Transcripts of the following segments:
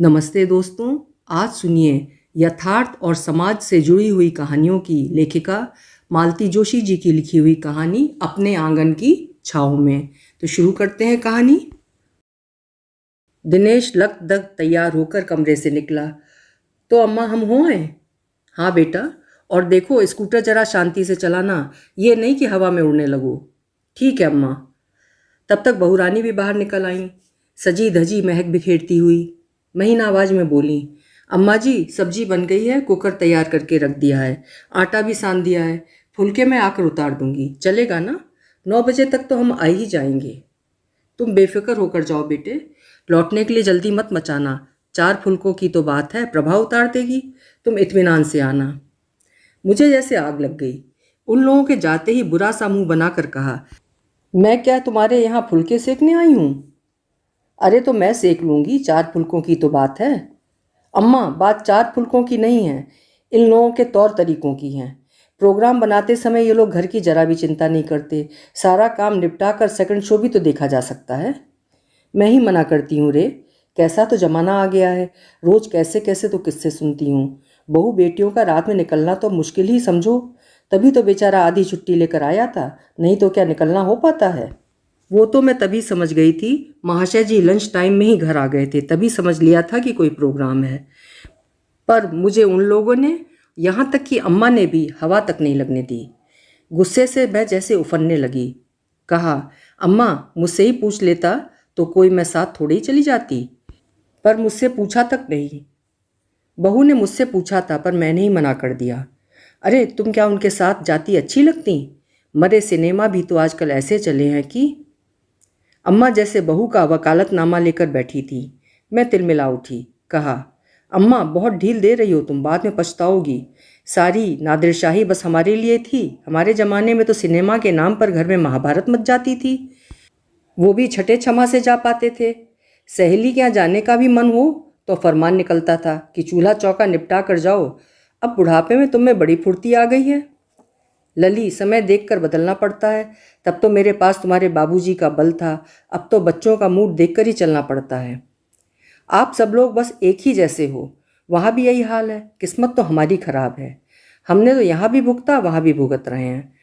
नमस्ते दोस्तों आज सुनिए यथार्थ और समाज से जुड़ी हुई कहानियों की लेखिका मालती जोशी जी की लिखी हुई कहानी अपने आंगन की छाव में तो शुरू करते हैं कहानी दिनेश लक दक तैयार होकर कमरे से निकला तो अम्मा हम हो हैं हाँ बेटा और देखो स्कूटर जरा शांति से चलाना ये नहीं कि हवा में उड़ने लगो ठीक है अम्मा तब तक बहुरानी भी बाहर निकल आई सजी धजी महक बिखेरती हुई महीन आवाज़ में बोली अम्मा जी सब्जी बन गई है कुकर तैयार करके रख दिया है आटा भी सान दिया है फुलके मैं आकर उतार दूंगी चलेगा ना नौ बजे तक तो हम आ ही जाएंगे तुम बेफिक्र होकर जाओ बेटे लौटने के लिए जल्दी मत मचाना चार फुलकों की तो बात है प्रभाव उतार देगी तुम इतमान से आना मुझे जैसे आग लग गई उन लोगों के जाते ही बुरा सा मुंह बनाकर कहा मैं क्या तुम्हारे यहाँ फुलके सेकने आई हूँ अरे तो मैं सेक लूँगी चार फुलकों की तो बात है अम्मा बात चार फुलकों की नहीं है इन लोगों के तौर तरीकों की है प्रोग्राम बनाते समय ये लोग घर की जरा भी चिंता नहीं करते सारा काम निपटा कर सेकेंड शो भी तो देखा जा सकता है मैं ही मना करती हूँ रे कैसा तो ज़माना आ गया है रोज़ कैसे कैसे तो किससे सुनती हूँ बहू बेटियों का रात में निकलना तो मुश्किल ही समझो तभी तो बेचारा आधी छुट्टी लेकर आया था नहीं तो क्या निकलना हो पाता है वो तो मैं तभी समझ गई थी महाशय जी लंच टाइम में ही घर आ गए थे तभी समझ लिया था कि कोई प्रोग्राम है पर मुझे उन लोगों ने यहाँ तक कि अम्मा ने भी हवा तक नहीं लगने दी गुस्से से मैं जैसे उफरने लगी कहा अम्मा मुझसे ही पूछ लेता तो कोई मैं साथ थोड़ी चली जाती पर मुझसे पूछा तक नहीं बहू ने मुझसे पूछा था पर मैंने ही मना कर दिया अरे तुम क्या उनके साथ जाती अच्छी लगती मरे सिनेमा भी तो आजकल ऐसे चले हैं कि अम्मा जैसे बहू का वकालतनामा लेकर बैठी थी मैं तिलमिला उठी कहा अम्मा बहुत ढील दे रही हो तुम बाद में पछताओगी सारी नादिरशाही बस हमारे लिए थी हमारे ज़माने में तो सिनेमा के नाम पर घर में महाभारत मच जाती थी वो भी छठे छमा से जा पाते थे सहेली के यहाँ जाने का भी मन हो तो फरमान निकलता था कि चूल्हा चौका निपटा कर जाओ अब बुढ़ापे में तुम्हें बड़ी फुर्ती आ गई है लली समय देखकर बदलना पड़ता है तब तो मेरे पास तुम्हारे बाबूजी का बल था अब तो बच्चों का मूड देखकर ही चलना पड़ता है आप सब लोग बस एक ही जैसे हो वहाँ भी यही हाल है किस्मत तो हमारी ख़राब है हमने तो यहाँ भी भुगता वहाँ भी भुगत रहे हैं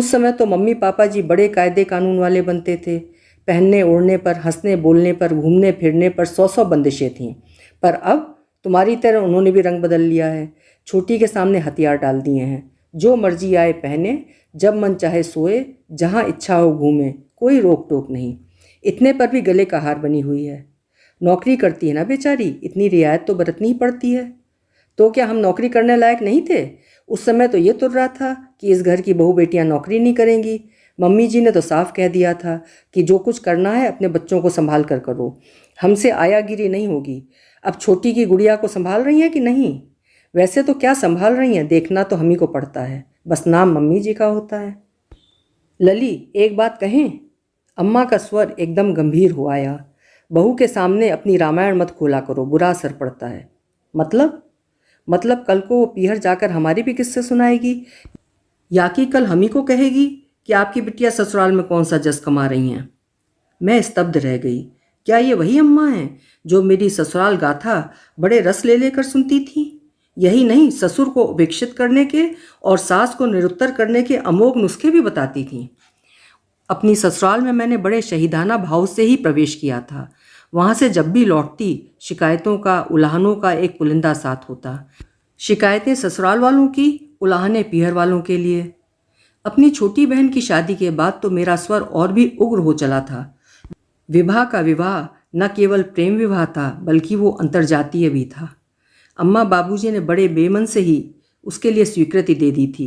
उस समय तो मम्मी पापा जी बड़े कायदे कानून वाले बनते थे पहनने ओढ़ने पर हंसने बोलने पर घूमने फिरने पर सौ सौ बंदिशें थीं पर अब तुम्हारी तरह उन्होंने भी रंग बदल लिया है छोटी के सामने हथियार डाल दिए हैं जो मर्जी आए पहने जब मन चाहे सोए जहाँ इच्छा हो घूमे कोई रोक टोक नहीं इतने पर भी गले का हार बनी हुई है नौकरी करती है ना बेचारी इतनी रियायत तो बरतनी ही पड़ती है तो क्या हम नौकरी करने लायक नहीं थे उस समय तो ये तुर रहा था कि इस घर की बहू बेटियाँ नौकरी नहीं करेंगी मम्मी जी ने तो साफ कह दिया था कि जो कुछ करना है अपने बच्चों को संभाल कर करो हमसे आयागिरी नहीं होगी अब छोटी की गुड़िया को संभाल रही हैं कि नहीं वैसे तो क्या संभाल रही हैं देखना तो हम ही को पड़ता है बस नाम मम्मी जी का होता है लली एक बात कहें अम्मा का स्वर एकदम गंभीर हो आया बहू के सामने अपनी रामायण मत खोला करो बुरा असर पड़ता है मतलब मतलब कल को वो पीहर जाकर हमारी भी किस्से सुनाएगी या कि कल हम ही को कहेगी कि आपकी बिटिया ससुराल में कौन सा जस कमा रही हैं मैं स्तब्ध रह गई क्या ये वही अम्मा हैं जो मेरी ससुराल गाथा बड़े रस ले लेकर सुनती थी यही नहीं ससुर को उपेक्षित करने के और सास को निरुत्तर करने के अमोघ नुस्खे भी बताती थीं अपनी ससुराल में मैंने बड़े शहीदाना भाव से ही प्रवेश किया था वहाँ से जब भी लौटती शिकायतों का उलाहनों का एक पुलिंदा साथ होता शिकायतें ससुराल वालों की उलाहने पीहर वालों के लिए अपनी छोटी बहन की शादी के बाद तो मेरा स्वर और भी उग्र हो चला था विवाह का विवाह न केवल प्रेम विवाह था बल्कि वो अंतर्जातीय भी था अम्मा बाबूजी ने बड़े बेमन से ही उसके लिए स्वीकृति दे दी थी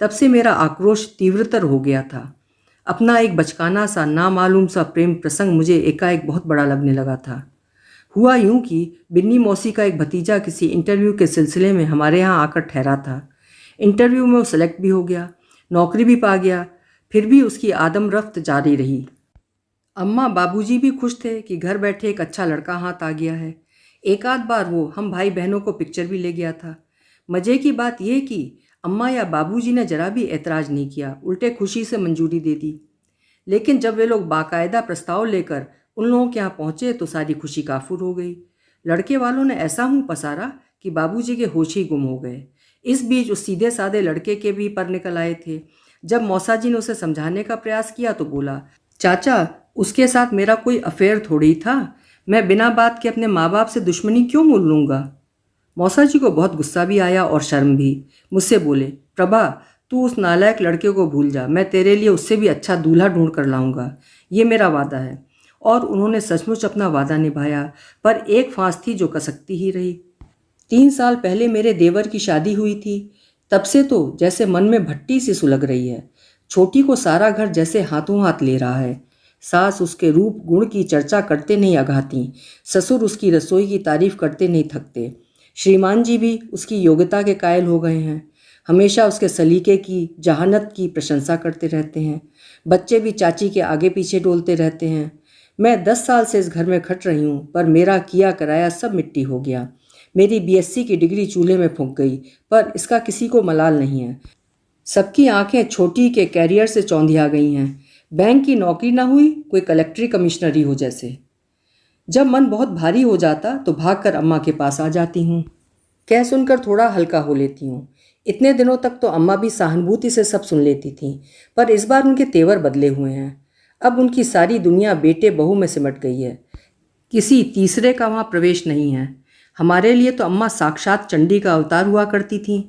तब से मेरा आक्रोश तीव्रतर हो गया था अपना एक बचकाना सा नामालूम सा प्रेम प्रसंग मुझे एकाएक बहुत बड़ा लगने लगा था हुआ यूं कि बिन्नी मौसी का एक भतीजा किसी इंटरव्यू के सिलसिले में हमारे यहाँ आकर ठहरा था इंटरव्यू में वो सेलेक्ट भी हो गया नौकरी भी पा गया फिर भी उसकी आदम रफ्त जारी रही अम्मा बाबूजी भी खुश थे कि घर बैठे एक अच्छा लड़का हाथ आ गया है एक आध बार वो हम भाई बहनों को पिक्चर भी ले गया था मज़े की बात यह कि अम्मा या बाबूजी ने जरा भी ऐतराज़ नहीं किया उल्टे खुशी से मंजूरी दे दी लेकिन जब वे लोग बाकायदा प्रस्ताव लेकर उन लोगों के यहाँ पहुँचे तो सारी खुशी काफूर हो गई लड़के वालों ने ऐसा मुँह पसारा कि बाबूजी के होश ही गुम हो गए इस बीच उस सीधे साधे लड़के के भी पर निकल आए थे जब मौसा जी ने उसे समझाने का प्रयास किया तो बोला चाचा उसके साथ मेरा कोई अफेयर थोड़ी था मैं बिना बात के अपने माँ बाप से दुश्मनी क्यों मोल लूँगा मौसा जी को बहुत गुस्सा भी आया और शर्म भी मुझसे बोले प्रभा तू उस नालायक लड़के को भूल जा मैं तेरे लिए उससे भी अच्छा दूल्हा ढूंढ कर लाऊंगा ये मेरा वादा है और उन्होंने सचमुच अपना वादा निभाया पर एक फांस थी जो कसकती ही रही तीन साल पहले मेरे देवर की शादी हुई थी तब से तो जैसे मन में भट्टी सी सुलग रही है छोटी को सारा घर जैसे हाथों हाथ ले रहा है सास उसके रूप गुण की चर्चा करते नहीं अघाती ससुर उसकी रसोई की तारीफ करते नहीं थकते श्रीमान जी भी उसकी योग्यता के कायल हो गए हैं हमेशा उसके सलीके की जहानत की प्रशंसा करते रहते हैं बच्चे भी चाची के आगे पीछे डोलते रहते हैं मैं दस साल से इस घर में खट रही हूँ पर मेरा किया कराया सब मिट्टी हो गया मेरी बीएससी की डिग्री चूल्हे में फूक गई पर इसका किसी को मलाल नहीं है सबकी आंखें छोटी के कैरियर से चौंधिया गई हैं बैंक की नौकरी ना हुई कोई कलेक्ट्री कमिश्नरी हो जैसे जब मन बहुत भारी हो जाता तो भागकर अम्मा के पास आ जाती हूँ कह सुनकर थोड़ा हल्का हो लेती हूँ इतने दिनों तक तो अम्मा भी सहानुभूति से सब सुन लेती थीं पर इस बार उनके तेवर बदले हुए हैं अब उनकी सारी दुनिया बेटे बहू में सिमट गई है किसी तीसरे का वहाँ प्रवेश नहीं है हमारे लिए तो अम्मा साक्षात चंडी का अवतार हुआ करती थीं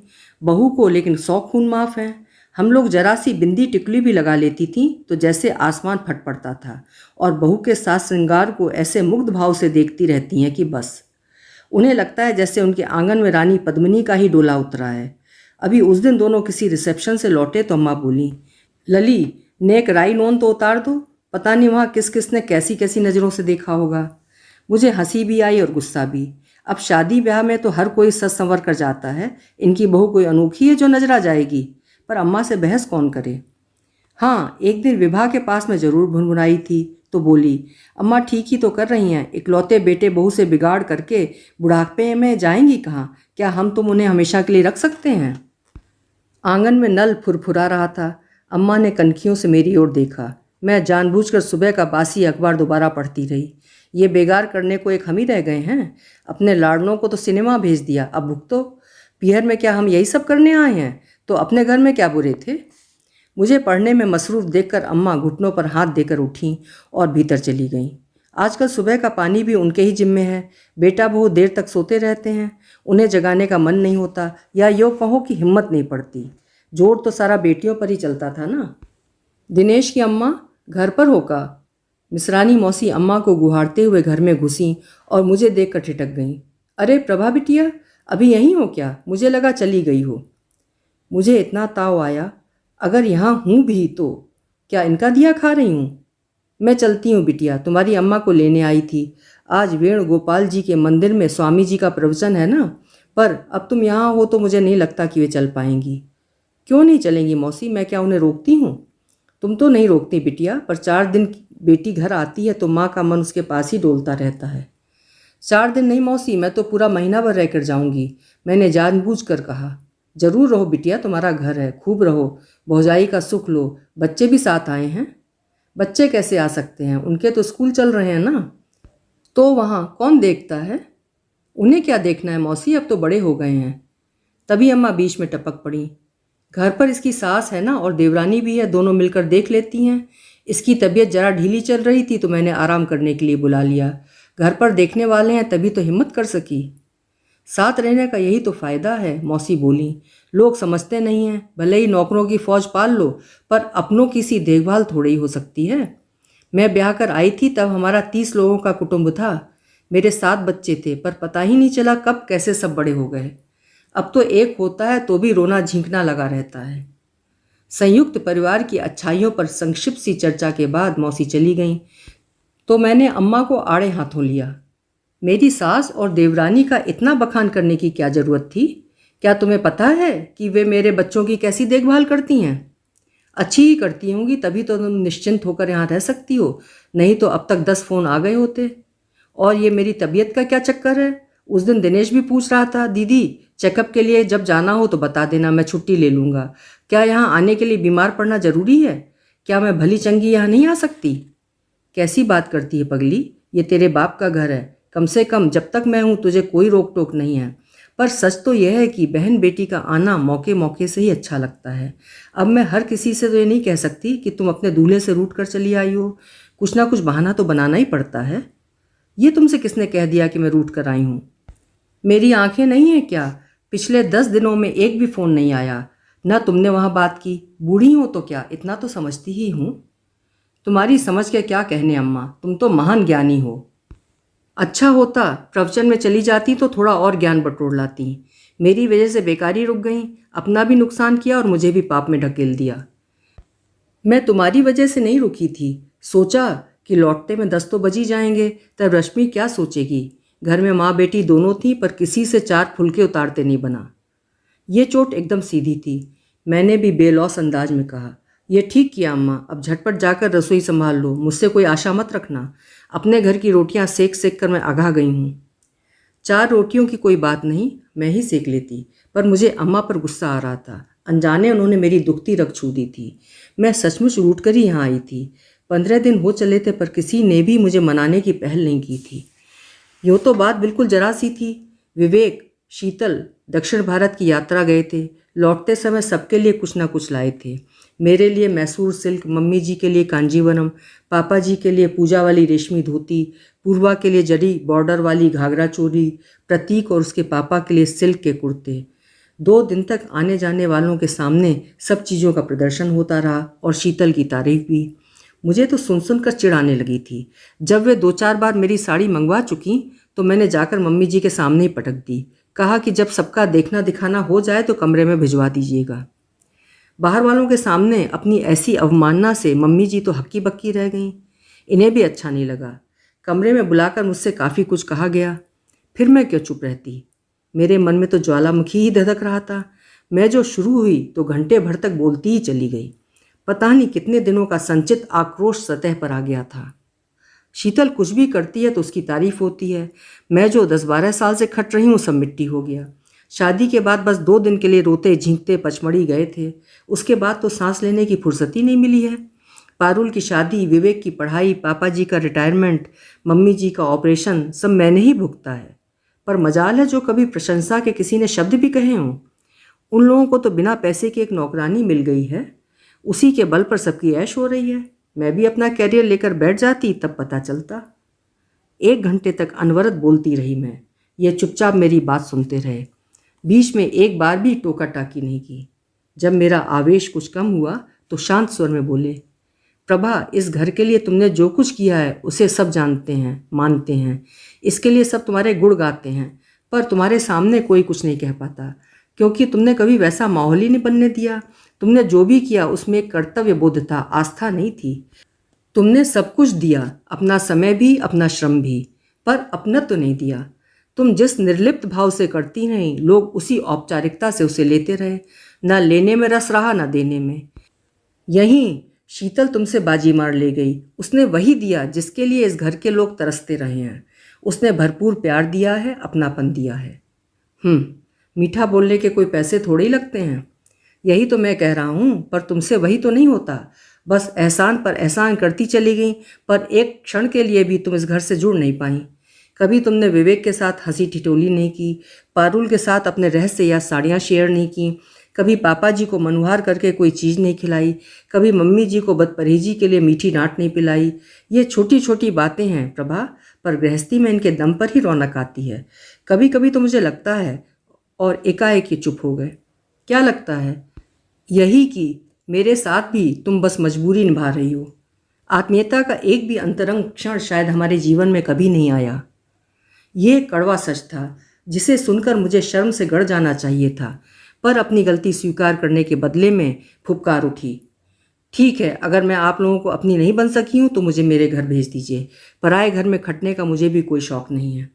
बहू को लेकिन सौ खून माफ़ हैं हम लोग जरा सी बिंदी टिकली भी लगा लेती थी तो जैसे आसमान फट पड़ता था और बहू के साथ श्रृंगार को ऐसे मुग्ध भाव से देखती रहती हैं कि बस उन्हें लगता है जैसे उनके आंगन में रानी पद्मिनी का ही डोला उतरा है अभी उस दिन दोनों किसी रिसेप्शन से लौटे तो अम्मा बोली लली नेक राई नोन तो उतार दो पता नहीं वहाँ किस किस ने कैसी कैसी नज़रों से देखा होगा मुझे हंसी भी आई और गुस्सा भी अब शादी ब्याह में तो हर कोई सच संवर कर जाता है इनकी बहू कोई अनोखी है जो नजरा जाएगी पर अम्मा से बहस कौन करे हाँ एक दिन विभा के पास मैं ज़रूर भुनभुनाई थी तो बोली अम्मा ठीक ही तो कर रही हैं इकलौते बेटे बहू से बिगाड़ करके बुढ़ापे में जाएंगी कहाँ क्या हम तुम उन्हें हमेशा के लिए रख सकते हैं आंगन में नल फुरफुरा रहा था अम्मा ने कनखियों से मेरी ओर देखा मैं जानबूझकर सुबह का बासी अखबार दोबारा पढ़ती रही ये बेगार करने को एक हम ही रह गए हैं अपने लाड़नों को तो सिनेमा भेज दिया अब भुगतो पियर में क्या हम यही सब करने आए हैं तो अपने घर में क्या बुरे थे मुझे पढ़ने में मसरूफ़ देखकर अम्मा घुटनों पर हाथ देकर उठीं और भीतर चली गईं आजकल सुबह का पानी भी उनके ही जिम्मे है बेटा बहुत देर तक सोते रहते हैं उन्हें जगाने का मन नहीं होता या यो कहो कि हिम्मत नहीं पड़ती जोर तो सारा बेटियों पर ही चलता था ना दिनेश की अम्मा घर पर होगा मिसरानी मौसी अम्मा को गुहारते हुए घर में घुसीं और मुझे देख कर ठिटक गईं अरे प्रभा बिटिया अभी यहीं हो क्या मुझे लगा चली गई हो मुझे इतना ताव आया अगर यहाँ हूँ भी तो क्या इनका दिया खा रही हूँ मैं चलती हूँ बिटिया तुम्हारी अम्मा को लेने आई थी आज वेणुगोपाल गोपाल जी के मंदिर में स्वामी जी का प्रवचन है ना पर अब तुम यहाँ हो तो मुझे नहीं लगता कि वे चल पाएंगी क्यों नहीं चलेंगी मौसी मैं क्या उन्हें रोकती हूँ तुम तो नहीं रोकती बिटिया पर चार दिन बेटी घर आती है तो माँ का मन उसके पास ही डोलता रहता है चार दिन नहीं मौसी मैं तो पूरा महीना भर रह कर जाऊंगी मैंने जानबूझ कर कहा जरूर रहो बिटिया तुम्हारा घर है खूब रहो भौजाई का सुख लो बच्चे भी साथ आए हैं बच्चे कैसे आ सकते हैं उनके तो स्कूल चल रहे हैं ना तो वहाँ कौन देखता है उन्हें क्या देखना है मौसी अब तो बड़े हो गए हैं तभी अम्मा बीच में टपक पड़ी घर पर इसकी सास है ना और देवरानी भी है दोनों मिलकर देख लेती हैं इसकी तबीयत ज़रा ढीली चल रही थी तो मैंने आराम करने के लिए बुला लिया घर पर देखने वाले हैं तभी तो हिम्मत कर सकी साथ रहने का यही तो फ़ायदा है मौसी बोली लोग समझते नहीं हैं भले ही नौकरों की फौज पाल लो पर अपनों की सी देखभाल थोड़ी हो सकती है मैं ब्याह कर आई थी तब हमारा तीस लोगों का कुटुंब था मेरे सात बच्चे थे पर पता ही नहीं चला कब कैसे सब बड़े हो गए अब तो एक होता है तो भी रोना झिंकना लगा रहता है संयुक्त परिवार की अच्छाइयों पर संक्षिप्त सी चर्चा के बाद मौसी चली गई तो मैंने अम्मा को आड़े हाथों लिया मेरी सास और देवरानी का इतना बखान करने की क्या ज़रूरत थी क्या तुम्हें पता है कि वे मेरे बच्चों की कैसी देखभाल करती हैं अच्छी ही करती होंगी तभी तो तुम निश्चिंत होकर यहाँ रह सकती हो नहीं तो अब तक दस फ़ोन आ गए होते और ये मेरी तबीयत का क्या चक्कर है उस दिन दिनेश भी पूछ रहा था दीदी चेकअप के लिए जब जाना हो तो बता देना मैं छुट्टी ले लूँगा क्या यहाँ आने के लिए बीमार पड़ना ज़रूरी है क्या मैं भली चंगी यहाँ नहीं आ सकती कैसी बात करती है पगली ये तेरे बाप का घर है कम से कम जब तक मैं हूँ तुझे कोई रोक टोक नहीं है पर सच तो यह है कि बहन बेटी का आना मौके मौके से ही अच्छा लगता है अब मैं हर किसी से तो ये नहीं कह सकती कि तुम अपने दूल्हे से रूट कर चली आई हो कुछ ना कुछ बहाना तो बनाना ही पड़ता है ये तुमसे किसने कह दिया कि मैं रूट कर आई हूँ मेरी आंखें नहीं हैं क्या पिछले दस दिनों में एक भी फ़ोन नहीं आया ना तुमने वहाँ बात की बूढ़ी हो तो क्या इतना तो समझती ही हूँ तुम्हारी समझ के क्या कहने अम्मा तुम तो महान ज्ञानी हो अच्छा होता प्रवचन में चली जाती तो थोड़ा और ज्ञान बटोर लाती मेरी वजह से बेकारी रुक गई अपना भी नुकसान किया और मुझे भी पाप में ढकेल दिया मैं तुम्हारी वजह से नहीं रुकी थी सोचा कि लौटते में दस तो बजी जाएंगे तब रश्मि क्या सोचेगी घर में माँ बेटी दोनों थी पर किसी से चार फुलके उतारते नहीं बना ये चोट एकदम सीधी थी मैंने भी बेलौस अंदाज में कहा यह ठीक किया अम्मा अब झटपट जाकर रसोई संभाल लो मुझसे कोई आशा मत रखना अपने घर की रोटियां सेक सेक कर मैं आगा गई हूँ चार रोटियों की कोई बात नहीं मैं ही सेक लेती पर मुझे अम्मा पर गुस्सा आ रहा था अनजाने उन्होंने मेरी दुखती रख छू दी थी मैं सचमुच रूट कर ही यहाँ आई थी पंद्रह दिन हो चले थे पर किसी ने भी मुझे मनाने की पहल नहीं की थी यूँ तो बात बिल्कुल जरा सी थी विवेक शीतल दक्षिण भारत की यात्रा गए थे लौटते समय सबके लिए कुछ ना कुछ लाए थे मेरे लिए मैसूर सिल्क मम्मी जी के लिए कांजीवरम पापा जी के लिए पूजा वाली रेशमी धोती पूर्वा के लिए जड़ी बॉर्डर वाली घाघरा चोरी प्रतीक और उसके पापा के लिए सिल्क के कुर्ते दो दिन तक आने जाने वालों के सामने सब चीज़ों का प्रदर्शन होता रहा और शीतल की तारीफ भी मुझे तो सुन सुन कर चिढ़ाने लगी थी जब वे दो चार बार मेरी साड़ी मंगवा चुकी तो मैंने जाकर मम्मी जी के सामने ही पटक दी कहा कि जब सबका देखना दिखाना हो जाए तो कमरे में भिजवा दीजिएगा बाहर वालों के सामने अपनी ऐसी अवमानना से मम्मी जी तो हक्की बक्की रह गईं इन्हें भी अच्छा नहीं लगा कमरे में बुलाकर मुझसे काफ़ी कुछ कहा गया फिर मैं क्यों चुप रहती मेरे मन में तो ज्वालामुखी ही धधक रहा था मैं जो शुरू हुई तो घंटे भर तक बोलती ही चली गई पता नहीं कितने दिनों का संचित आक्रोश सतह पर आ गया था शीतल कुछ भी करती है तो उसकी तारीफ होती है मैं जो दस बारह साल से खट रही हूँ सब मिट्टी हो गया शादी के बाद बस दो दिन के लिए रोते झींकते पचमढ़ी गए थे उसके बाद तो सांस लेने की फुर्सत ही नहीं मिली है पारुल की शादी विवेक की पढ़ाई पापा जी का रिटायरमेंट मम्मी जी का ऑपरेशन सब मैंने ही भुगता है पर मजाल है जो कभी प्रशंसा के किसी ने शब्द भी कहे हों उन लोगों को तो बिना पैसे के एक नौकरानी मिल गई है उसी के बल पर सबकी ऐश हो रही है मैं भी अपना कैरियर लेकर बैठ जाती तब पता चलता एक घंटे तक अनवरत बोलती रही मैं ये चुपचाप मेरी बात सुनते रहे बीच में एक बार भी टोका टाकी नहीं की जब मेरा आवेश कुछ कम हुआ तो शांत स्वर में बोले प्रभा इस घर के लिए तुमने जो कुछ किया है उसे सब जानते हैं मानते हैं इसके लिए सब तुम्हारे गुड़ गाते हैं पर तुम्हारे सामने कोई कुछ नहीं कह पाता क्योंकि तुमने कभी वैसा माहौल ही नहीं बनने दिया तुमने जो भी किया उसमें कर्तव्य बोध था आस्था नहीं थी तुमने सब कुछ दिया अपना समय भी अपना श्रम भी पर अपना तो नहीं दिया तुम जिस निर्लिप्त भाव से करती नहीं लोग उसी औपचारिकता से उसे लेते रहे न लेने में रस रहा न देने में यहीं शीतल तुमसे बाजी मार ले गई उसने वही दिया जिसके लिए इस घर के लोग तरसते रहे हैं उसने भरपूर प्यार दिया है अपनापन दिया है हम्म, मीठा बोलने के कोई पैसे थोड़े ही लगते हैं यही तो मैं कह रहा हूँ पर तुमसे वही तो नहीं होता बस एहसान पर एहसान करती चली गई पर एक क्षण के लिए भी तुम इस घर से जुड़ नहीं पाई कभी तुमने विवेक के साथ हंसी ठिठोली नहीं की पारुल के साथ अपने रहस्य या साड़ियाँ शेयर नहीं की कभी पापा जी को मनुहार करके कोई चीज़ नहीं खिलाई कभी मम्मी जी को बदपरहेजी के लिए मीठी डांट नहीं पिलाई ये छोटी छोटी बातें हैं प्रभा पर गृहस्थी में इनके दम पर ही रौनक आती है कभी कभी तो मुझे लगता है और एकाएक ये चुप हो गए क्या लगता है यही कि मेरे साथ भी तुम बस मजबूरी निभा रही हो आत्मीयता का एक भी अंतरंग क्षण शायद हमारे जीवन में कभी नहीं आया यह कड़वा सच था जिसे सुनकर मुझे शर्म से गड़ जाना चाहिए था पर अपनी गलती स्वीकार करने के बदले में फुपकार उठी ठीक है अगर मैं आप लोगों को अपनी नहीं बन सकी हूँ तो मुझे मेरे घर भेज दीजिए पराए घर में खटने का मुझे भी कोई शौक़ नहीं है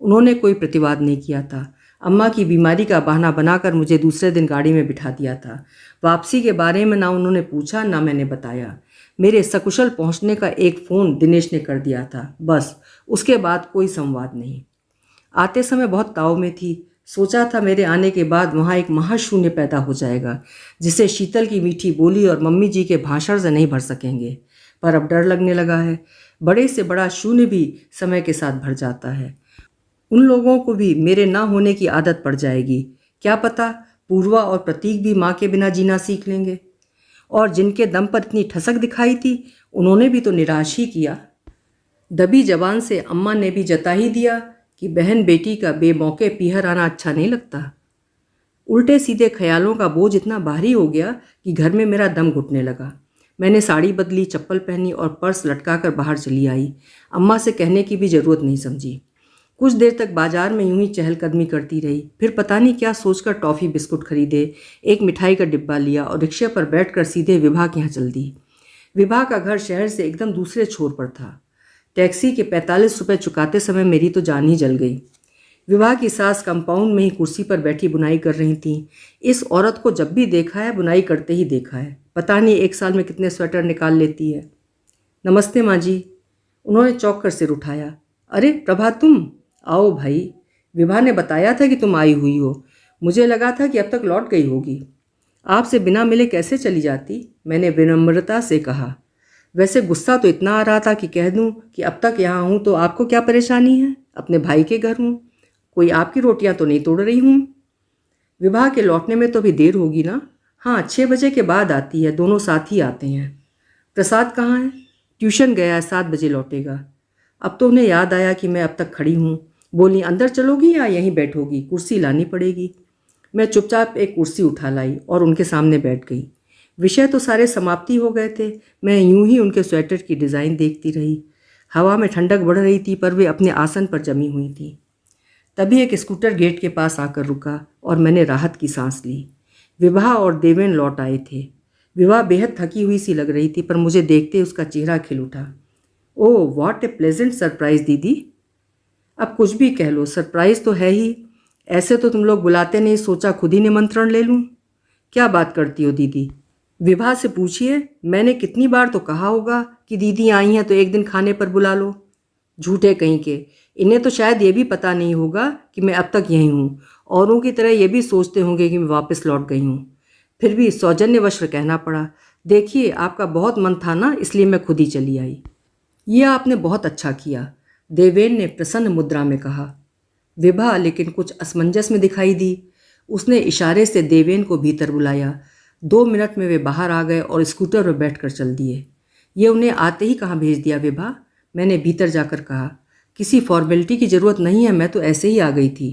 उन्होंने कोई प्रतिवाद नहीं किया था अम्मा की बीमारी का बहाना बनाकर मुझे दूसरे दिन गाड़ी में बिठा दिया था वापसी के बारे में ना उन्होंने पूछा ना मैंने बताया मेरे सकुशल पहुंचने का एक फ़ोन दिनेश ने कर दिया था बस उसके बाद कोई संवाद नहीं आते समय बहुत ताव में थी सोचा था मेरे आने के बाद वहाँ एक महाशून्य पैदा हो जाएगा जिसे शीतल की मीठी बोली और मम्मी जी के भाषण से नहीं भर सकेंगे पर अब डर लगने लगा है बड़े से बड़ा शून्य भी समय के साथ भर जाता है उन लोगों को भी मेरे ना होने की आदत पड़ जाएगी क्या पता पूर्वा और प्रतीक भी माँ के बिना जीना सीख लेंगे और जिनके दम पर इतनी ठसक दिखाई थी उन्होंने भी तो निराश ही किया दबी जबान से अम्मा ने भी जता ही दिया कि बहन बेटी का बेमौके पीहर आना अच्छा नहीं लगता उल्टे सीधे ख्यालों का बोझ इतना भारी हो गया कि घर में मेरा दम घुटने लगा मैंने साड़ी बदली चप्पल पहनी और पर्स लटका कर बाहर चली आई अम्मा से कहने की भी ज़रूरत नहीं समझी कुछ देर तक बाजार में यूं ही चहलकदमी करती रही फिर पता नहीं क्या सोचकर टॉफ़ी बिस्कुट खरीदे एक मिठाई का डिब्बा लिया और रिक्शे पर बैठकर सीधे विभा के यहाँ चल दी विभा का घर शहर से एकदम दूसरे छोर पर था टैक्सी के पैंतालीस रुपये चुकाते समय मेरी तो जान ही जल गई विवाह की सास कंपाउंड में ही कुर्सी पर बैठी बुनाई कर रही थी इस औरत को जब भी देखा है बुनाई करते ही देखा है पता नहीं एक साल में कितने स्वेटर निकाल लेती है नमस्ते माँ जी उन्होंने चौक कर सिर उठाया अरे प्रभा तुम आओ भाई विभा ने बताया था कि तुम आई हुई हो मुझे लगा था कि अब तक लौट गई होगी आपसे बिना मिले कैसे चली जाती मैंने विनम्रता से कहा वैसे गुस्सा तो इतना आ रहा था कि कह दूं कि अब तक यहाँ हूँ तो आपको क्या परेशानी है अपने भाई के घर हूँ कोई आपकी रोटियाँ तो नहीं तोड़ रही हूँ विवाह के लौटने में तो अभी देर होगी ना हाँ छः बजे के बाद आती है दोनों साथ ही आते हैं प्रसाद कहाँ है ट्यूशन गया है सात बजे लौटेगा अब तो उन्हें याद आया कि मैं अब तक खड़ी हूँ बोली अंदर चलोगी या यहीं बैठोगी कुर्सी लानी पड़ेगी मैं चुपचाप एक कुर्सी उठा लाई और उनके सामने बैठ गई विषय तो सारे समाप्ति हो गए थे मैं यूं ही उनके स्वेटर की डिज़ाइन देखती रही हवा में ठंडक बढ़ रही थी पर वे अपने आसन पर जमी हुई थी तभी एक स्कूटर गेट के पास आकर रुका और मैंने राहत की सांस ली विवाह और देवेन लौट आए थे विवाह बेहद थकी हुई सी लग रही थी पर मुझे देखते उसका चेहरा खिल उठा oh what a pleasant surprise दीदी अब कुछ भी कह लो सरप्राइज़ तो है ही ऐसे तो तुम लोग बुलाते नहीं सोचा खुद ही निमंत्रण ले लूँ क्या बात करती हो दीदी विभा से पूछिए मैंने कितनी बार तो कहा होगा कि दीदी आई हैं तो एक दिन खाने पर बुला लो झूठे कहीं के इन्हें तो शायद ये भी पता नहीं होगा कि मैं अब तक यहीं हूँ औरों की तरह ये भी सोचते होंगे कि मैं वापस लौट गई हूँ फिर भी सौजन्यवश कहना पड़ा देखिए आपका बहुत मन था ना इसलिए मैं खुद ही चली आई ये आपने बहुत अच्छा किया देवेन ने प्रसन्न मुद्रा में कहा विभा लेकिन कुछ असमंजस में दिखाई दी उसने इशारे से देवेन को भीतर बुलाया दो मिनट में वे बाहर आ गए और स्कूटर पर बैठकर चल दिए ये उन्हें आते ही कहाँ भेज दिया विभा मैंने भीतर जाकर कहा किसी फॉर्मेलिटी की ज़रूरत नहीं है मैं तो ऐसे ही आ गई थी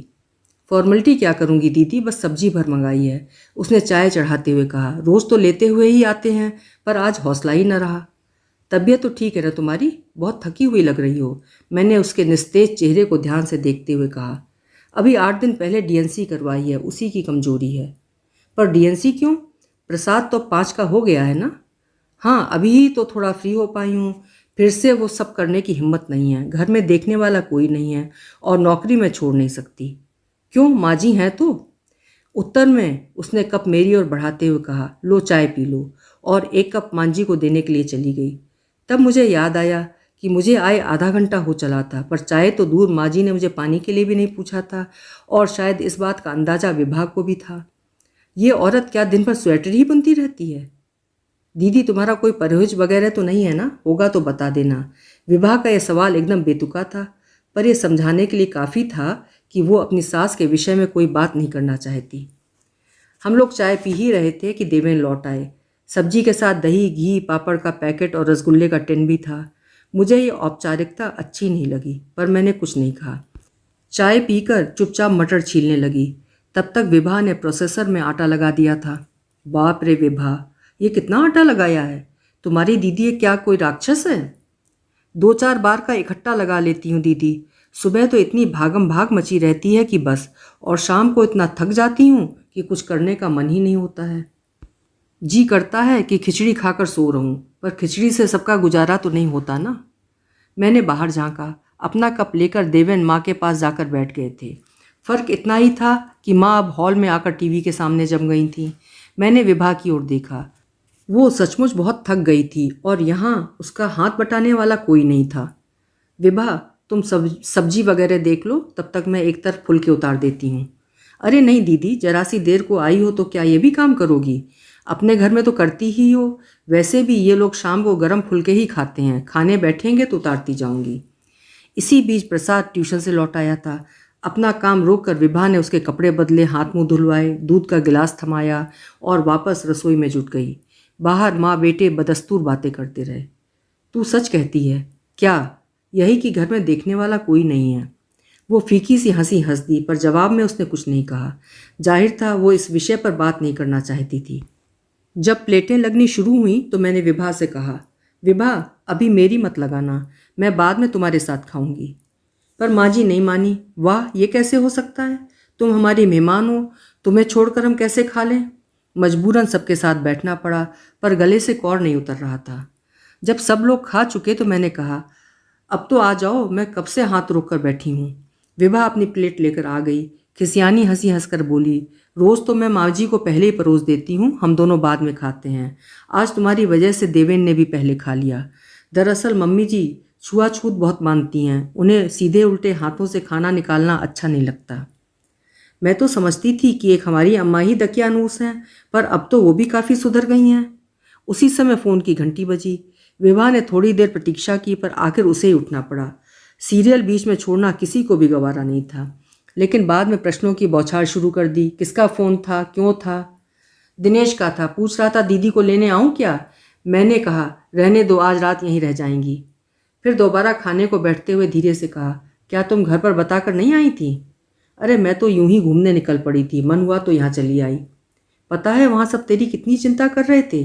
फॉर्मेलिटी क्या करूँगी दीदी बस सब्जी भर मंगाई है उसने चाय चढ़ाते हुए कहा रोज़ तो लेते हुए ही आते हैं पर आज हौसला ही न रहा तबीयत तो ठीक है ना तुम्हारी बहुत थकी हुई लग रही हो मैंने उसके निस्तेज चेहरे को ध्यान से देखते हुए कहा अभी आठ दिन पहले डीएनसी करवाई है उसी की कमजोरी है पर डीएनसी क्यों प्रसाद तो पाँच का हो गया है ना हाँ अभी ही तो थोड़ा फ्री हो पाई हूँ फिर से वो सब करने की हिम्मत नहीं है घर में देखने वाला कोई नहीं है और नौकरी में छोड़ नहीं सकती क्यों माँ जी हैं तो उत्तर में उसने कप मेरी ओर बढ़ाते हुए कहा लो चाय पी लो और एक कप मांझी को देने के लिए चली गई तब मुझे याद आया कि मुझे आए आधा घंटा हो चला था पर चाहे तो दूर माँ जी ने मुझे पानी के लिए भी नहीं पूछा था और शायद इस बात का अंदाज़ा विभाग को भी था ये औरत क्या दिन भर स्वेटर ही बुनती रहती है दीदी तुम्हारा कोई परहेज वगैरह तो नहीं है ना होगा तो बता देना विवाह का यह सवाल एकदम बेतुका था पर यह समझाने के लिए काफ़ी था कि वो अपनी सास के विषय में कोई बात नहीं करना चाहती हम लोग चाय पी ही रहे थे कि देवेन लौट आए सब्जी के साथ दही घी पापड़ का पैकेट और रसगुल्ले का टिन भी था मुझे ये औपचारिकता अच्छी नहीं लगी पर मैंने कुछ नहीं कहा चाय पीकर चुपचाप मटर छीलने लगी तब तक विभा ने प्रोसेसर में आटा लगा दिया था बाप रे विभा ये कितना आटा लगाया है तुम्हारी दीदी ये क्या कोई राक्षस है दो चार बार का इकट्ठा लगा लेती हूँ दीदी सुबह तो इतनी भागम भाग मची रहती है कि बस और शाम को इतना थक जाती हूँ कि कुछ करने का मन ही नहीं होता है जी करता है कि खिचड़ी खाकर सो रहूं पर खिचड़ी से सबका गुजारा तो नहीं होता ना मैंने बाहर झांका अपना कप लेकर देवेन माँ के पास जाकर बैठ गए थे फ़र्क इतना ही था कि माँ अब हॉल में आकर टीवी के सामने जम गई थी मैंने विभा की ओर देखा वो सचमुच बहुत थक गई थी और यहाँ उसका हाथ बटाने वाला कोई नहीं था विभा तुम सब सब्जी वगैरह देख लो तब तक मैं एक तरफ फुल के उतार देती हूँ अरे नहीं दीदी जरा सी देर को आई हो तो क्या ये भी काम करोगी अपने घर में तो करती ही हो वैसे भी ये लोग शाम को गर्म फुलके ही खाते हैं खाने बैठेंगे तो उतारती जाऊंगी इसी बीच प्रसाद ट्यूशन से लौट आया था अपना काम रोक कर विभा ने उसके कपड़े बदले हाथ मुंह धुलवाए दूध का गिलास थमाया और वापस रसोई में जुट गई बाहर माँ बेटे बदस्तूर बातें करते रहे तू सच कहती है क्या यही कि घर में देखने वाला कोई नहीं है वो फीकी सी हंसी हंस दी पर जवाब में उसने कुछ नहीं कहा जाहिर था वो इस विषय पर बात नहीं करना चाहती थी जब प्लेटें लगनी शुरू हुई तो मैंने विभा से कहा विभा अभी मेरी मत लगाना मैं बाद में तुम्हारे साथ खाऊंगी पर माँ जी नहीं मानी वाह ये कैसे हो सकता है तुम हमारी मेहमान हो तुम्हें छोड़कर हम कैसे खा लें मजबूरन सबके साथ बैठना पड़ा पर गले से कौर नहीं उतर रहा था जब सब लोग खा चुके तो मैंने कहा अब तो आ जाओ मैं कब से हाथ रोक कर बैठी हूँ विभा अपनी प्लेट लेकर आ गई खिसियानी हंसी हंसकर बोली रोज़ तो मैं मावजी जी को पहले ही परोस देती हूँ हम दोनों बाद में खाते हैं आज तुम्हारी वजह से देवेन ने भी पहले खा लिया दरअसल मम्मी जी छुआछूत बहुत मानती हैं उन्हें सीधे उल्टे हाथों से खाना निकालना अच्छा नहीं लगता मैं तो समझती थी कि एक हमारी अम्मा ही दकियानूस हैं पर अब तो वो भी काफ़ी सुधर गई हैं उसी समय फ़ोन की घंटी बजी विवाह ने थोड़ी देर प्रतीक्षा की पर आखिर उसे ही उठना पड़ा सीरियल बीच में छोड़ना किसी को भी गवारा नहीं था लेकिन बाद में प्रश्नों की बौछार शुरू कर दी किसका फ़ोन था क्यों था दिनेश का था पूछ रहा था दीदी को लेने आऊँ क्या मैंने कहा रहने दो आज रात यहीं रह जाएंगी फिर दोबारा खाने को बैठते हुए धीरे से कहा क्या तुम घर पर बताकर नहीं आई थी अरे मैं तो यूं ही घूमने निकल पड़ी थी मन हुआ तो यहाँ चली आई पता है वहाँ सब तेरी कितनी चिंता कर रहे थे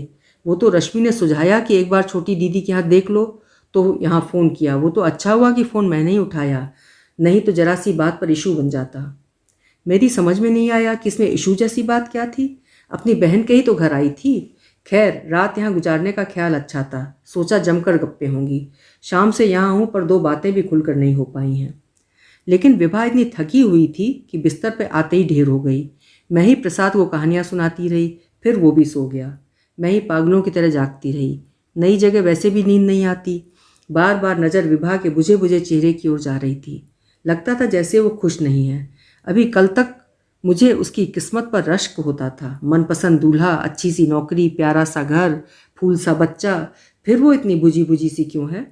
वो तो रश्मि ने सुझाया कि एक बार छोटी दीदी के यहाँ देख लो तो यहाँ फ़ोन किया वो तो अच्छा हुआ कि फ़ोन मैंने ही उठाया नहीं तो जरा सी बात पर इशू बन जाता मेरी समझ में नहीं आया कि इसमें इशू जैसी बात क्या थी अपनी बहन के ही तो घर आई थी खैर रात यहाँ गुजारने का ख्याल अच्छा था सोचा जमकर गप्पे होंगी शाम से यहाँ हूँ पर दो बातें भी खुलकर नहीं हो पाई हैं लेकिन विभा इतनी थकी हुई थी कि बिस्तर पर आते ही ढेर हो गई मैं ही प्रसाद को कहानियाँ सुनाती रही फिर वो भी सो गया मैं ही पागलों की तरह जागती रही नई जगह वैसे भी नींद नहीं आती बार बार नज़र विभा के बुझे बुझे चेहरे की ओर जा रही थी लगता था जैसे वो खुश नहीं है अभी कल तक मुझे उसकी किस्मत पर रश्क होता था मनपसंद दूल्हा अच्छी सी नौकरी प्यारा सा घर फूल सा बच्चा फिर वो इतनी बुझी बुझी सी क्यों है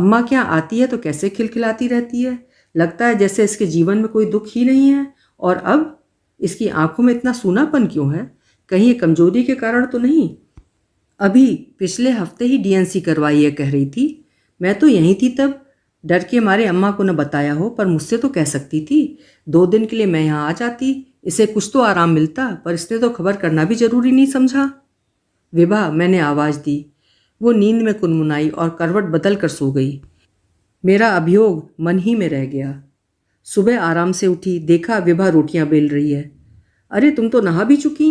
अम्मा क्या आती है तो कैसे खिलखिलाती रहती है लगता है जैसे इसके जीवन में कोई दुख ही नहीं है और अब इसकी आंखों में इतना सूनापन क्यों है कहीं ये कमजोरी के कारण तो नहीं अभी पिछले हफ्ते ही डीएनसी करवाई है कह रही थी मैं तो यहीं थी तब डर के मारे अम्मा को न बताया हो पर मुझसे तो कह सकती थी दो दिन के लिए मैं यहाँ आ जाती इसे कुछ तो आराम मिलता पर इसने तो खबर करना भी जरूरी नहीं समझा विभा मैंने आवाज़ दी वो नींद में कुनमुनाई और करवट बदल कर सो गई मेरा अभियोग मन ही में रह गया सुबह आराम से उठी देखा विभा रोटियां बेल रही है अरे तुम तो नहा भी चुकी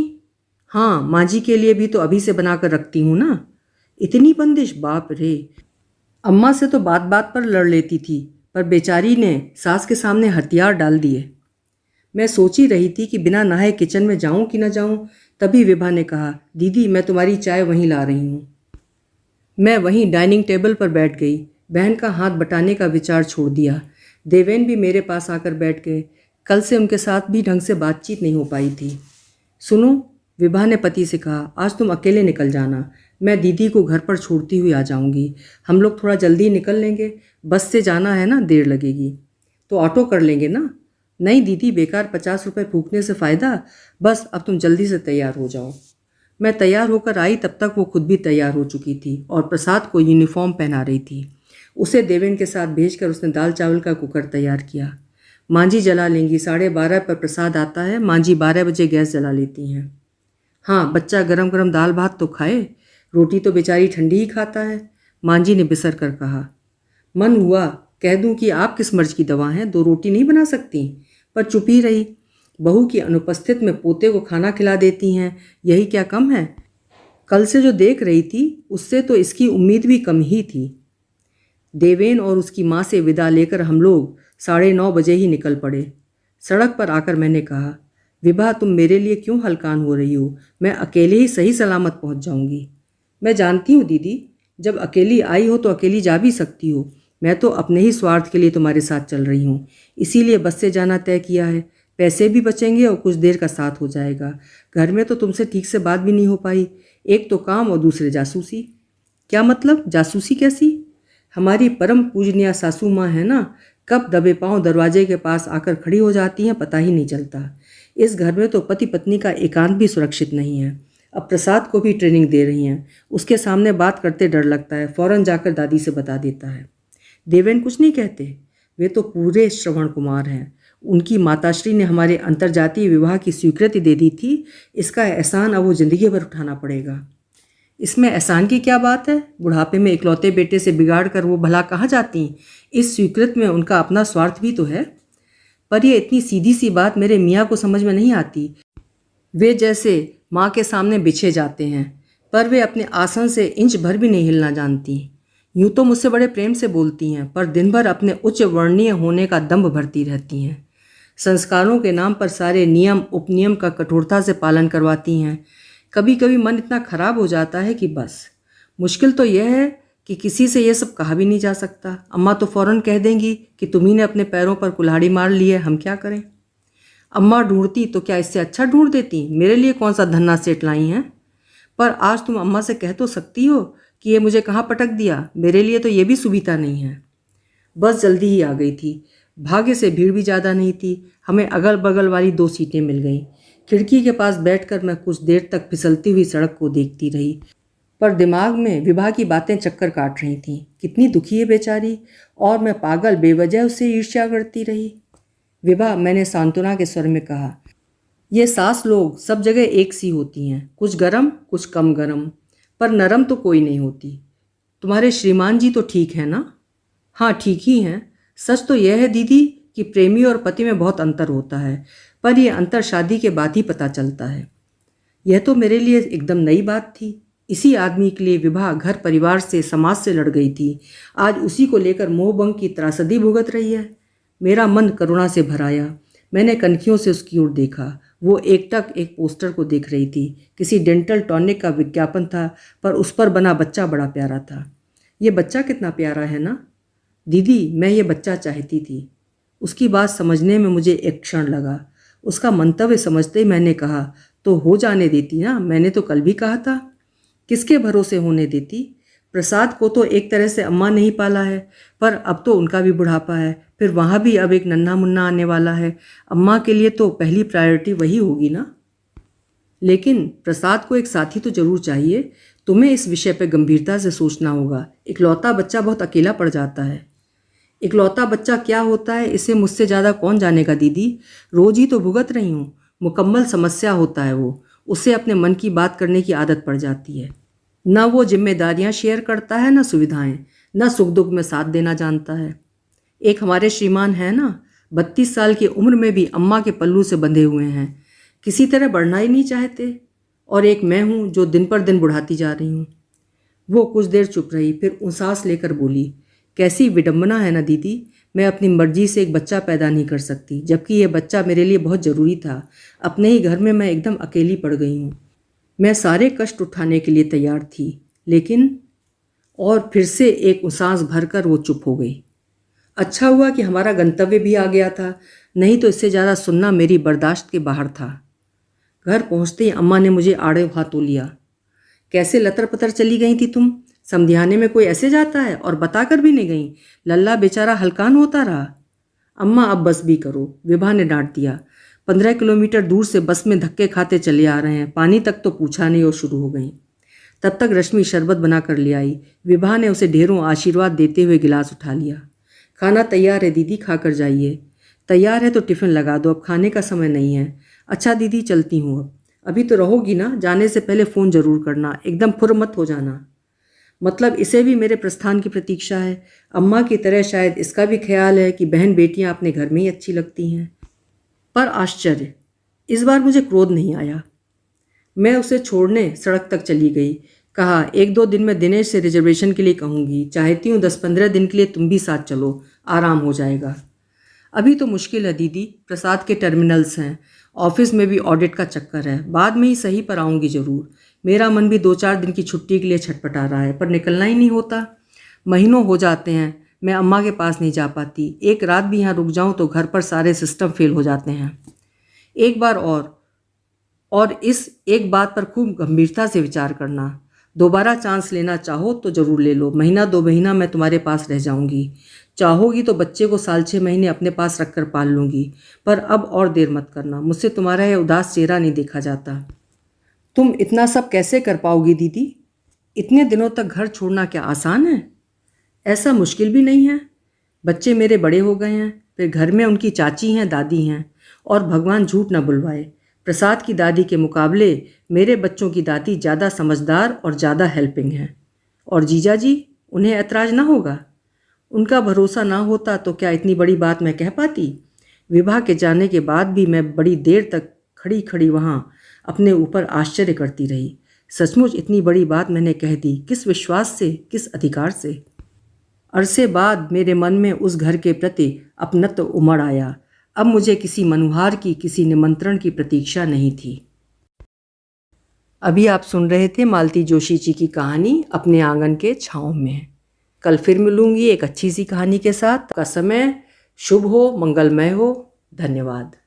हाँ माँ जी के लिए भी तो अभी से बना कर रखती हूँ ना इतनी बंदिश बाप रे अम्मा से तो बात बात पर लड़ लेती थी पर बेचारी ने सास के सामने हथियार डाल दिए मैं सोच ही रही थी कि बिना नहाए किचन में जाऊं कि ना जाऊं तभी विभा ने कहा दीदी मैं तुम्हारी चाय वहीं ला रही हूँ मैं वहीं डाइनिंग टेबल पर बैठ गई बहन का हाथ बटाने का विचार छोड़ दिया देवेन भी मेरे पास आकर बैठ गए कल से उनके साथ भी ढंग से बातचीत नहीं हो पाई थी सुनो विभा ने पति से कहा आज तुम अकेले निकल जाना मैं दीदी को घर पर छोड़ती हुई आ जाऊंगी हम लोग थोड़ा जल्दी निकल लेंगे बस से जाना है ना देर लगेगी तो ऑटो कर लेंगे ना नहीं दीदी बेकार पचास रुपये फूकने से फ़ायदा बस अब तुम जल्दी से तैयार हो जाओ मैं तैयार होकर आई तब तक वो खुद भी तैयार हो चुकी थी और प्रसाद को यूनिफॉर्म पहना रही थी उसे देवेन के साथ भेजकर उसने दाल चावल का कुकर तैयार किया मांझी जला लेंगी साढ़े बारह पर प्रसाद आता है मांझी बारह बजे गैस जला लेती हैं हाँ बच्चा गरम गरम दाल भात तो खाए रोटी तो बेचारी ठंडी ही खाता है मांझी ने बिसर कर कहा मन हुआ कह दूं कि आप किस मर्ज की दवा हैं दो रोटी नहीं बना सकती पर चुप ही रही बहू की अनुपस्थित में पोते को खाना खिला देती हैं यही क्या कम है कल से जो देख रही थी उससे तो इसकी उम्मीद भी कम ही थी देवेन और उसकी माँ से विदा लेकर हम लोग साढ़े नौ बजे ही निकल पड़े सड़क पर आकर मैंने कहा विभा तुम मेरे लिए क्यों हलकान हो रही हो मैं अकेले ही सही सलामत पहुँच जाऊँगी मैं जानती हूँ दीदी जब अकेली आई हो तो अकेली जा भी सकती हो मैं तो अपने ही स्वार्थ के लिए तुम्हारे साथ चल रही हूँ इसीलिए बस से जाना तय किया है पैसे भी बचेंगे और कुछ देर का साथ हो जाएगा घर में तो तुमसे ठीक से बात भी नहीं हो पाई एक तो काम और दूसरे जासूसी क्या मतलब जासूसी कैसी हमारी परम पूजनीय सासू माँ है ना कब दबे पाँव दरवाजे के पास आकर खड़ी हो जाती हैं पता ही नहीं चलता इस घर में तो पति पत्नी का एकांत भी सुरक्षित नहीं है अब प्रसाद को भी ट्रेनिंग दे रही हैं उसके सामने बात करते डर लगता है फ़ौरन जाकर दादी से बता देता है देवेन कुछ नहीं कहते वे तो पूरे श्रवण कुमार हैं उनकी माताश्री ने हमारे अंतरजातीय विवाह की स्वीकृति दे दी थी इसका एहसान अब वो ज़िंदगी भर उठाना पड़ेगा इसमें एहसान की क्या बात है बुढ़ापे में इकलौते बेटे से बिगाड़ कर वो भला कहाँ जाती इस स्वीकृत में उनका अपना स्वार्थ भी तो है पर ये इतनी सीधी सी बात मेरे मियाँ को समझ में नहीं आती वे जैसे माँ के सामने बिछे जाते हैं पर वे अपने आसन से इंच भर भी नहीं हिलना जानती यूँ तो मुझसे बड़े प्रेम से बोलती हैं पर दिन भर अपने उच्च वर्णीय होने का दम्भ भरती रहती हैं संस्कारों के नाम पर सारे नियम उपनियम का कठोरता से पालन करवाती हैं कभी कभी मन इतना खराब हो जाता है कि बस मुश्किल तो यह है कि किसी से यह सब कहा भी नहीं जा सकता अम्मा तो फ़ौरन कह देंगी कि तुम्ही ने अपने पैरों पर कुल्हाड़ी मार ली है हम क्या करें अम्मा ढूंढती तो क्या इससे अच्छा ढूंढ देती मेरे लिए कौन सा धन्ना सेट लाई हैं पर आज तुम अम्मा से कह तो सकती हो कि ये मुझे कहाँ पटक दिया मेरे लिए तो ये भी सुविधा नहीं है बस जल्दी ही आ गई थी भाग्य से भीड़ भी ज़्यादा नहीं थी हमें अगल बगल वाली दो सीटें मिल गईं खिड़की के पास बैठकर मैं कुछ देर तक फिसलती हुई सड़क को देखती रही पर दिमाग में विवाह की बातें चक्कर काट रही थीं कितनी दुखी है बेचारी और मैं पागल बेवजह उससे ईर्ष्या करती रही विभा मैंने सांत्वना के स्वर में कहा ये सास लोग सब जगह एक सी होती हैं कुछ गरम कुछ कम गरम पर नरम तो कोई नहीं होती तुम्हारे श्रीमान जी तो ठीक हैं ना हाँ ठीक ही हैं सच तो यह है दीदी कि प्रेमी और पति में बहुत अंतर होता है पर यह अंतर शादी के बाद ही पता चलता है यह तो मेरे लिए एकदम नई बात थी इसी आदमी के लिए विवाह घर परिवार से समाज से लड़ गई थी आज उसी को लेकर मोहबंग की त्रासदी भुगत रही है मेरा मन करुणा से भराया मैंने कनखियों से उसकी ओर देखा वो एक तक एक पोस्टर को देख रही थी किसी डेंटल टॉनिक का विज्ञापन था पर उस पर बना बच्चा बड़ा प्यारा था ये बच्चा कितना प्यारा है ना दीदी मैं ये बच्चा चाहती थी उसकी बात समझने में मुझे एक क्षण लगा उसका मंतव्य समझते ही मैंने कहा तो हो जाने देती ना मैंने तो कल भी कहा था किसके भरोसे होने देती प्रसाद को तो एक तरह से अम्मा नहीं पाला है पर अब तो उनका भी बुढ़ापा है फिर वहाँ भी अब एक नन्हा मुन्ना आने वाला है अम्मा के लिए तो पहली प्रायोरिटी वही होगी ना लेकिन प्रसाद को एक साथी तो जरूर चाहिए तुम्हें इस विषय पर गंभीरता से सोचना होगा इकलौता बच्चा बहुत अकेला पड़ जाता है इकलौता बच्चा क्या होता है इसे मुझसे ज़्यादा कौन जानेगा दीदी रोज ही तो भुगत रही हूँ मुकम्मल समस्या होता है वो उसे अपने मन की बात करने की आदत पड़ जाती है न वो जिम्मेदारियां शेयर करता है न सुविधाएं न सुख दुख में साथ देना जानता है एक हमारे श्रीमान है ना बत्तीस साल की उम्र में भी अम्मा के पल्लू से बंधे हुए हैं किसी तरह बढ़ना ही नहीं चाहते और एक मैं हूँ जो दिन पर दिन बुढ़ाती जा रही हूँ वो कुछ देर चुप रही फिर उसास लेकर बोली कैसी विडम्बना है ना दीदी मैं अपनी मर्जी से एक बच्चा पैदा नहीं कर सकती जबकि यह बच्चा मेरे लिए बहुत ज़रूरी था अपने ही घर में मैं एकदम अकेली पड़ गई हूँ मैं सारे कष्ट उठाने के लिए तैयार थी लेकिन और फिर से एक उसांस कर वो चुप हो गई अच्छा हुआ कि हमारा गंतव्य भी आ गया था नहीं तो इससे ज़्यादा सुनना मेरी बर्दाश्त के बाहर था घर पहुँचते ही अम्मा ने मुझे आड़े हाथों लिया कैसे लतर पतर चली गई थी तुम समझाने में कोई ऐसे जाता है और बताकर भी नहीं गई लल्ला बेचारा हलकान होता रहा अम्मा अब बस भी करो विभा ने डांट दिया पंद्रह किलोमीटर दूर से बस में धक्के खाते चले आ रहे हैं पानी तक तो पूछा नहीं और शुरू हो गई तब तक रश्मि शरबत बना कर ले आई विभा ने उसे ढेरों आशीर्वाद देते हुए गिलास उठा लिया खाना तैयार है दीदी खा कर जाइए तैयार है तो टिफ़िन लगा दो अब खाने का समय नहीं है अच्छा दीदी चलती हूँ अब अभी तो रहोगी ना जाने से पहले फ़ोन ज़रूर करना एकदम फुर मत हो जाना मतलब इसे भी मेरे प्रस्थान की प्रतीक्षा है अम्मा की तरह शायद इसका भी ख्याल है कि बहन बेटियाँ अपने घर में ही अच्छी लगती हैं पर आश्चर्य इस बार मुझे क्रोध नहीं आया मैं उसे छोड़ने सड़क तक चली गई कहा एक दो दिन में दिनेश से रिजर्वेशन के लिए कहूँगी चाहती हूँ दस पंद्रह दिन के लिए तुम भी साथ चलो आराम हो जाएगा अभी तो मुश्किल है दीदी प्रसाद के टर्मिनल्स हैं ऑफिस में भी ऑडिट का चक्कर है बाद में ही सही पर आऊँगी ज़रूर मेरा मन भी दो चार दिन की छुट्टी के लिए छटपटा रहा है पर निकलना ही नहीं होता महीनों हो जाते हैं मैं अम्मा के पास नहीं जा पाती एक रात भी यहाँ रुक जाऊँ तो घर पर सारे सिस्टम फेल हो जाते हैं एक बार और और इस एक बात पर खूब गंभीरता से विचार करना दोबारा चांस लेना चाहो तो ज़रूर ले लो महीना दो महीना मैं तुम्हारे पास रह जाऊंगी चाहोगी तो बच्चे को साल छः महीने अपने पास रख कर पाल लूँगी पर अब और देर मत करना मुझसे तुम्हारा यह उदास चेहरा नहीं देखा जाता तुम इतना सब कैसे कर पाओगी दीदी इतने दिनों तक घर छोड़ना क्या आसान है ऐसा मुश्किल भी नहीं है बच्चे मेरे बड़े हो गए हैं फिर घर में उनकी चाची हैं दादी हैं और भगवान झूठ ना बुलवाए प्रसाद की दादी के मुकाबले मेरे बच्चों की दादी ज़्यादा समझदार और ज़्यादा हेल्पिंग हैं और जीजा जी उन्हें ऐतराज़ ना होगा उनका भरोसा ना होता तो क्या इतनी बड़ी बात मैं कह पाती विवाह के जाने के बाद भी मैं बड़ी देर तक खड़ी खड़ी वहाँ अपने ऊपर आश्चर्य करती रही सचमुच इतनी बड़ी बात मैंने कह दी किस विश्वास से किस अधिकार से अरसे बाद मेरे मन में उस घर के प्रति अपनत्व उमड़ आया अब मुझे किसी मनुहार की किसी निमंत्रण की प्रतीक्षा नहीं थी अभी आप सुन रहे थे मालती जोशी जी की कहानी अपने आंगन के छाँव में कल फिर मिलूंगी एक अच्छी सी कहानी के साथ का समय शुभ हो मंगलमय हो धन्यवाद